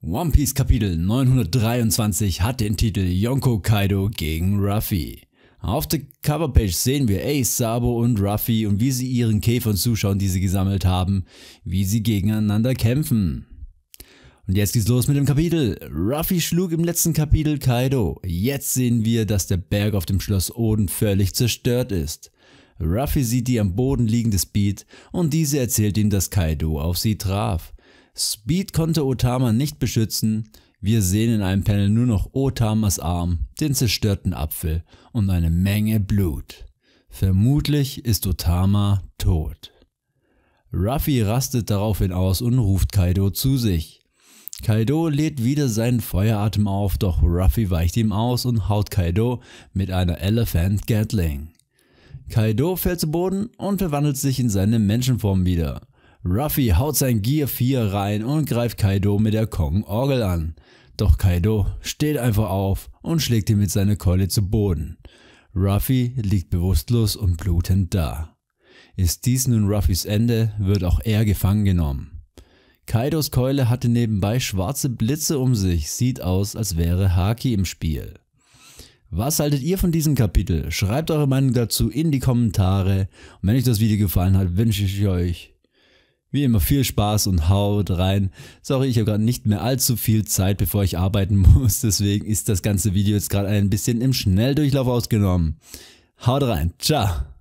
One Piece Kapitel 923 hat den Titel Yonko Kaido gegen Ruffy. Auf der Coverpage sehen wir Ace, Sabo und Ruffy und wie sie ihren Käfern zuschauen, die sie gesammelt haben, wie sie gegeneinander kämpfen. Und jetzt geht's los mit dem Kapitel. Ruffy schlug im letzten Kapitel Kaido. Jetzt sehen wir, dass der Berg auf dem Schloss Oden völlig zerstört ist. Ruffy sieht die am Boden liegende Speed und diese erzählt ihm, dass Kaido auf sie traf. Speed konnte Otama nicht beschützen. Wir sehen in einem Panel nur noch Otamas Arm, den zerstörten Apfel und eine Menge Blut. Vermutlich ist Otama tot. Ruffy rastet daraufhin aus und ruft Kaido zu sich. Kaido lädt wieder seinen Feueratem auf, doch Ruffy weicht ihm aus und haut Kaido mit einer Elephant Gatling. Kaido fällt zu Boden und verwandelt sich in seine Menschenform wieder. Ruffy haut sein Gear 4 rein und greift Kaido mit der Kong-Orgel an. Doch Kaido steht einfach auf und schlägt ihn mit seiner Keule zu Boden. Ruffy liegt bewusstlos und blutend da. Ist dies nun Ruffys Ende, wird auch er gefangen genommen. Kaidos Keule hatte nebenbei schwarze Blitze um sich, sieht aus, als wäre Haki im Spiel. Was haltet ihr von diesem Kapitel? Schreibt eure Meinung dazu in die Kommentare. Und wenn euch das Video gefallen hat, wünsche ich euch wie immer viel Spaß und haut rein. Sorry, ich habe gerade nicht mehr allzu viel Zeit, bevor ich arbeiten muss. Deswegen ist das ganze Video jetzt gerade ein bisschen im Schnelldurchlauf ausgenommen. Haut rein. Ciao.